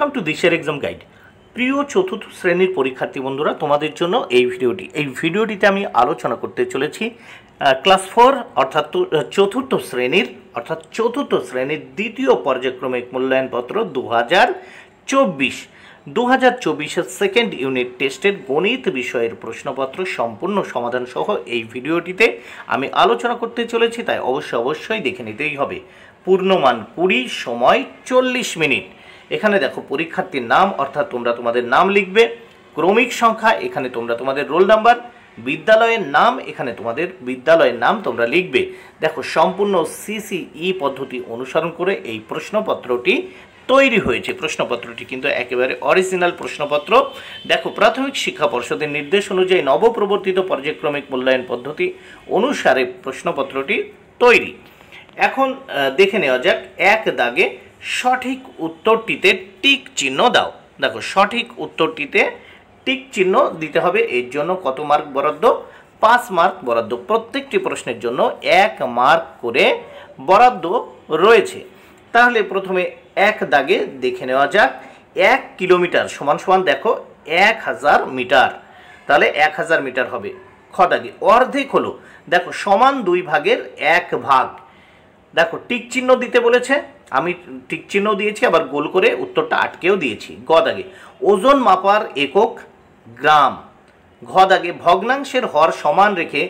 কাম to দিশের exam guide প্রিয় চতুর্থ শ্রেণীর পরীক্ষার্থী বন্ধুরা তোমাদের জন্য এই ভিডিওটি এই ভিডিওটিতে আমি আলোচনা করতে চলেছি ক্লাস ফোর অর্থাৎ চতুর্থ শ্রেণীর অর্থাৎ চতুর্থ শ্রেণীর দ্বিতীয় পর্যায়ক্রমিক মূল্যায়নপত্র দু হাজার চব্বিশ দু হাজার চব্বিশের সেকেন্ড ইউনিট টেস্টের গণিত বিষয়ের প্রশ্নপত্র সম্পূর্ণ সমাধান সহ এই ভিডিওটিতে আমি আলোচনা করতে চলেছি তাই অবশ্যই অবশ্যই দেখে নিতেই হবে পূর্ণমান কুড়ি সময় চল্লিশ মিনিট এখানে দেখো পরীক্ষার্থীর নাম অর্থাৎ তোমরা তোমাদের নাম লিখবে ক্রমিক সংখ্যা এখানে তোমরা তোমাদের রোল নাম্বার বিদ্যালয়ের নাম এখানে তোমাদের বিদ্যালয়ের নাম তোমরা লিখবে দেখো সম্পূর্ণ সিসিই e পদ্ধতি অনুসরণ করে এই প্রশ্নপত্রটি তৈরি হয়েছে প্রশ্নপত্রটি কিন্তু একেবারে অরিজিনাল প্রশ্নপত্র দেখো প্রাথমিক শিক্ষা পর্ষদের নির্দেশ অনুযায়ী নবপ্রবর্তিত পর্যায়ক্রমিক মূল্যায়ন পদ্ধতি অনুসারে প্রশ্নপত্রটি তৈরি এখন দেখে নেওয়া যাক এক দাগে সঠিক উত্তরটিতে টিক চিহ্ন দাও দেখো সঠিক উত্তরটিতে টিক চিহ্ন দিতে হবে এর জন্য কত মার্ক বরাদ্দ পাঁচ মার্ক বরাদ্দ প্রত্যেকটি প্রশ্নের জন্য এক মার্ক করে বরাদ্দ রয়েছে তাহলে প্রথমে এক দাগে দেখে নেওয়া যাক এক কিলোমিটার সমান সমান দেখো এক হাজার মিটার তাহলে এক হাজার মিটার হবে খ দাগে অর্ধেক হলো দেখো সমান দুই ভাগের এক ভাগ দেখো টিক চিহ্ন দিতে বলেছে আমি ঠিক চিহ্ন দিয়েছি আবার গোল করে উত্তরটা আটকেও দিয়েছি গ দাগে ওজন মাপার একক গ্রাম ঘ দাগে ভগ্নাংশের হর সমান রেখে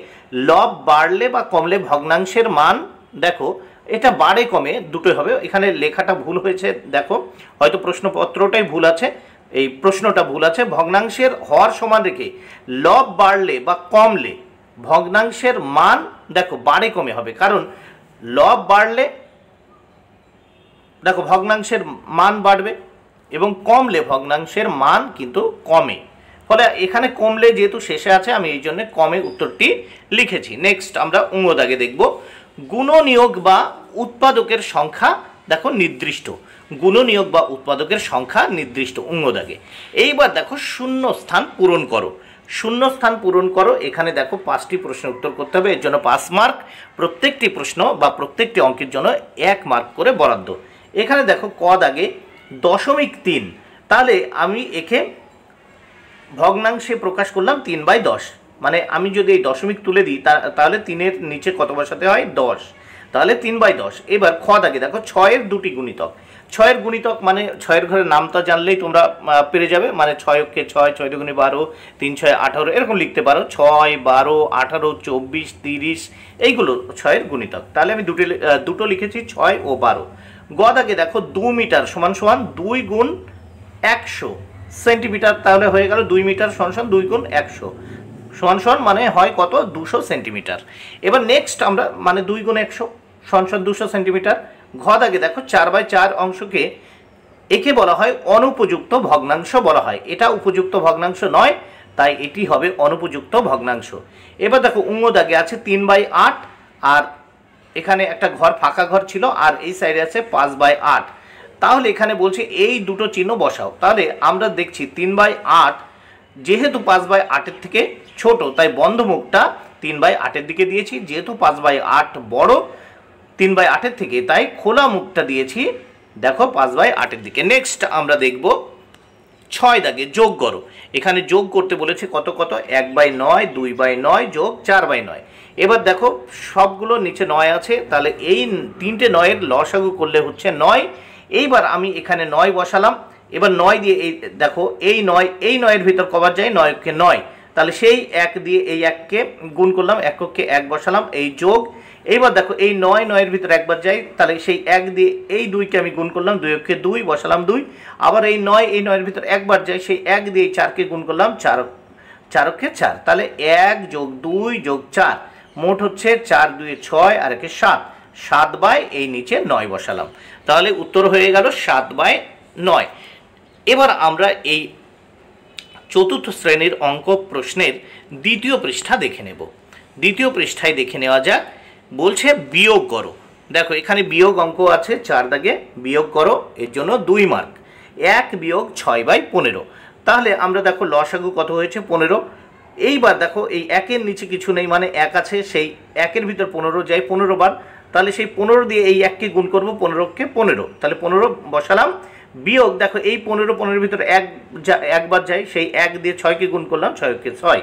লব বাড়লে বা কমলে ভগ্নাংশের মান দেখো এটা বাড়ে কমে দুটোই হবে এখানে লেখাটা ভুল হয়েছে দেখো হয়তো প্রশ্নপত্রটাই ভুল আছে এই প্রশ্নটা ভুল আছে ভগ্নাংশের হর সমান রেখে লব বাড়লে বা কমলে ভগ্নাংশের মান দেখো বাড়ে কমে হবে কারণ লব বাড়লে দেখো ভগ্নাংশের মান বাড়বে এবং কমলে ভগ্নাংশের মান কিন্তু কমে ফলে এখানে কমলে যেহেতু শেষে আছে আমি এই জন্য কমে উত্তরটি লিখেছি নেক্সট আমরা উঙ্গদাগে দেখব গুণনিয়োগ বা উৎপাদকের সংখ্যা দেখো নির্দিষ্ট গুণনিয়োগ বা উৎপাদকের সংখ্যা নির্দিষ্ট উঙ্গদাগে এইবার দেখো শূন্য স্থান পূরণ করো শূন্য স্থান পূরণ করো এখানে দেখো পাঁচটি প্রশ্ন উত্তর করতে হবে এর জন্য পাঁচ মার্ক প্রত্যেকটি প্রশ্ন বা প্রত্যেকটি অঙ্কের জন্য এক মার্ক করে বরাদ্দ এখানে দেখো কদ আগে দশমিক তিন তাহলে আমি একে ভগ্নাংশে প্রকাশ করলাম তিন বাই দশ মানে আমি যদি এই দশমিক তুলে দিই তাহলে তিনের নিচে কত বসাতে হয় দশ তাহলে তিন বাই দশ এবার খ দাগে দেখো ছয়ের দুটি গুণিতক ছয়ের গুণিতক মানে ছয়ের ঘরের নামটা জানলেই তোমরা পেরে যাবে মানে ছয়কে ছয় ছয় দুগুণে বারো তিন ছয় আঠারো এরকম লিখতে পারো ছয় বারো আঠারো চব্বিশ তিরিশ এইগুলো ছয়ের গুণিতক তাহলে আমি দুটি দুটো লিখেছি ছয় ও বারো গদাকে দেখো দু মিটার সমান সমান দুই গুণ একশো সেন্টিমিটার তাহলে হয়ে গেল দুই মিটার সমান সমান দুই গুণ একশো সমান সমান মানে হয় কত দুশো সেন্টিমিটার এবার নেক্সট আমরা মানে দুই গুণ একশো সমান সমান দুশো সেন্টিমিটার ঘদাকে দেখো চার বাই চার অংশকে একে বলা হয় অনুপযুক্ত ভগ্নাংশ বলা হয় এটা উপযুক্ত ভগ্নাংশ নয় তাই এটি হবে অনুপযুক্ত ভগ্নাংশ এবার দেখো উঙ্গদাগে আছে তিন বাই আট আর এখানে একটা ঘর ফাঁকা ঘর ছিল আর এই সাইডে আছে পাঁচ বাই আট তাহলে এখানে বলছে এই দুটো চিহ্ন বসাও তাহলে আমরা দেখছি তিন বাই আট যেহেতু পাঁচ বাই আটের থেকে ছোট তাই বন্ধ মুখটা তিন বাই আটের দিকে দিয়েছি যেহেতু পাঁচ বাই আট বড় তিন বাই আটের থেকে তাই খোলা মুখটা দিয়েছি দেখো পাঁচ বাই আটের দিকে নেক্সট আমরা দেখবো ছয় দাগে যোগ করো এখানে যোগ করতে বলেছে কত কত এক বাই নয় দুই বাই নয় যোগ চার বাই নয় এবার দেখো সবগুলো নিচে নয় আছে তাহলে এই তিনটে নয়ের লসাগু করলে হচ্ছে নয় এইবার আমি এখানে নয় বসালাম এবার নয় দিয়ে এই দেখো এই নয় এই নয়ের ভিতর কবার যায় নয়কে নয় তাহলে সেই এক দিয়ে এই এককে গুণ করলাম এককে এক বসালাম এই যোগ এইবার দেখো এই নয় নয়ের ভিতরে একবার যাই তাহলে সেই এক দিয়ে এই দুইকে আমি গুণ করলাম দুই অক্ষে দুই বসালাম দুই আবার এই নয় এই নয়ের ভিতরে একবার যাই সেই এক দিয়ে চারকে গুণ করলাম চার চার অক্ষে চার তাহলে এক যোগ দুই যোগ চার মোট হচ্ছে চার দুয়ে ছয় আর একে সাত সাত বাই এই নিচে নয় বসালাম তাহলে উত্তর হয়ে গেল সাত বাই নয় এবার আমরা এই চতুর্থ শ্রেণীর অঙ্ক প্রশ্নের দ্বিতীয় পৃষ্ঠা দেখে নেব দ্বিতীয় পৃষ্ঠায় দেখে নেওয়া যাক বলছে বিয়োগ করো দেখো এখানে বিয়োগ অঙ্ক আছে চার দাগে বিয়োগ করো এর জন্য দুই মার্ক এক বিয়োগ ছয় বাই পনেরো তাহলে আমরা দেখো লসাগু কত হয়েছে পনেরো এইবার দেখো এই একের নিচে কিছু নেই মানে এক আছে সেই একের ভিতর পনেরো যাই পনেরো বার তাহলে সেই পনেরো দিয়ে এই এককে গুণ করবো পনেরোকে পনেরো তাহলে পনেরো বসালাম বিয়োগ দেখো এই পনেরো পনেরোর ভিতরে এক একবার যাই সেই এক দিয়ে ছয়কে গুণ করলাম ছয়কে ছয়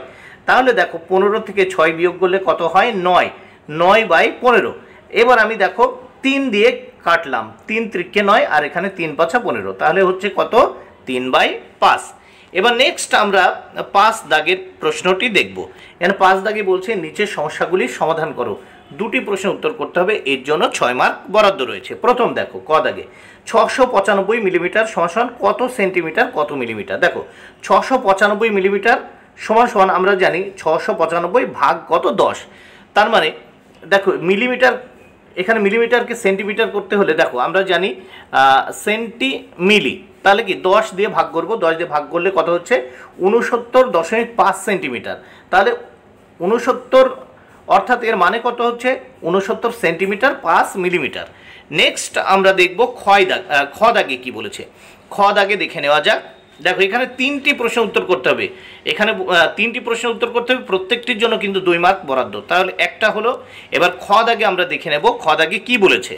তাহলে দেখো পনেরো থেকে ছয় বিয়োগ করলে কত হয় নয় নয় বাই পনেরো এবার আমি দেখো তিন দিয়ে কাটলাম তিন ত্রিককে নয় আর এখানে তিন পাঁচা পনেরো তাহলে হচ্ছে কত তিন বাই পাঁচ এবার নেক্সট আমরা পাঁচ দাগের প্রশ্নটি দেখব এখানে পাঁচ দাগে বলছে নিচের সমস্যাগুলি সমাধান করো দুটি প্রশ্ন উত্তর করতে হবে এর জন্য ছয় মার্ক বরাদ্দ রয়েছে প্রথম দেখো ক দাগে ছশো পঁচানব্বই মিলিমিটার সমান কত সেন্টিমিটার কত মিলিমিটার দেখো ছশো পঁচানব্বই মিলিমিটার সমান সমান আমরা জানি ছশো পঁচানব্বই ভাগ কত দশ তার মানে দেখো মিলিমিটার এখানে মিলিমিটারকে সেন্টিমিটার করতে হলে দেখো আমরা জানি সেন্টি মিলি তাহলে কি দশ দিয়ে ভাগ করবো দশ দিয়ে ভাগ করলে কত হচ্ছে উনসত্তর দশমিক পাঁচ সেন্টিমিটার তাহলে উনসত্তর অর্থাৎ এর মানে কত হচ্ছে উনসত্তর সেন্টিমিটার পাঁচ মিলিমিটার নেক্সট আমরা দেখব ক্ষয় দাগ খ দাগে কী বলেছে খ দাগে দেখে নেওয়া যাক দেখো এখানে তিনটি প্রশ্ন উত্তর করতে হবে এখানে তিনটি প্রশ্ন উত্তর করতে হবে প্রত্যেকটির জন্য কিন্তু দুই মার্ক বরাদ্দ তাহলে একটা হলো এবার খ দাগে আমরা দেখে নেব খ দাগে কী বলেছে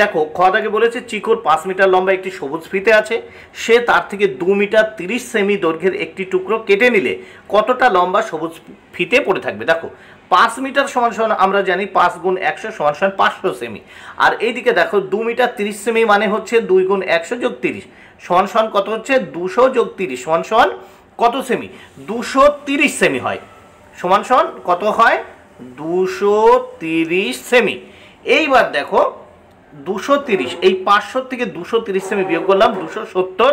দেখো খ দাগে বলেছে চিকোর পাঁচ মিটার লম্বা একটি সবুজ ফিতে আছে সে তার থেকে দু মিটার তিরিশ সেমি দৈর্ঘ্যের একটি টুকরো কেটে নিলে কতটা লম্বা সবুজ ফিতে পড়ে থাকবে দেখো পাঁচ মিটার সমান সমান আমরা জানি পাঁচ গুণ একশো সমান সমান পাঁচশো সেমি আর এইদিকে দেখো দু মিটার তিরিশ সেমি মানে হচ্ছে দুই গুণ একশো যোগ তিরিশ সমান সমান কত হচ্ছে দুশো যোগ তিরিশ সমান সমান কত সেমি দুশো তিরিশ সেমি হয় সমান সমান কত হয় দুশো তিরিশ সেমি এইবার দেখো দুশো তিরিশ এই পাঁচশো থেকে দুশো তিরিশ সেমি বিয়োগ করলাম দুশো সত্তর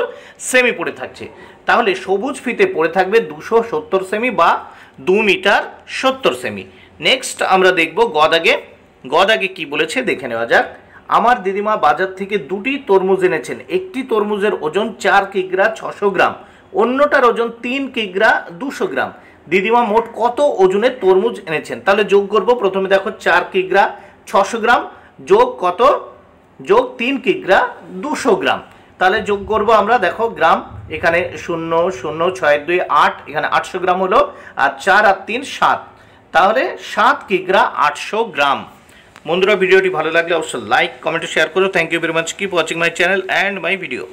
সেমি পড়ে থাকছে তাহলে সবুজ ফিতে পড়ে থাকবে দুশো সত্তর সেমি বা দু মিটার সত্তর সেমি নেক্সট আমরা দেখব গদাগে গদাগে কি বলেছে দেখে নেওয়া যাক আমার দিদিমা বাজার থেকে দুটি তরমুজ এনেছেন একটি তরমুজের ওজন চার কিগ্রা ছশো গ্রাম অন্যটার ওজন তিন কিগ্রা দুশো গ্রাম দিদিমা মোট কত ওজনে তরমুজ এনেছেন তাহলে যোগ করব প্রথমে দেখো চার কিগ্রা ছশো গ্রাম যোগ কত যোগ তিন কিগ্রা দুশো গ্রাম তাহলে যোগ করব আমরা দেখো গ্রাম এখানে শূন্য শূন্য ছয় দুই আট এখানে আটশো গ্রাম হলো আর চার আর তিন সাত তাহলে সাত কিগ্রা আটশো গ্রাম বন্ধুরা ভিডিওটি ভালো লাগলে অবশ্যই লাইক কমেন্ট শেয়ার করো thank you very much keep watching my channel and my video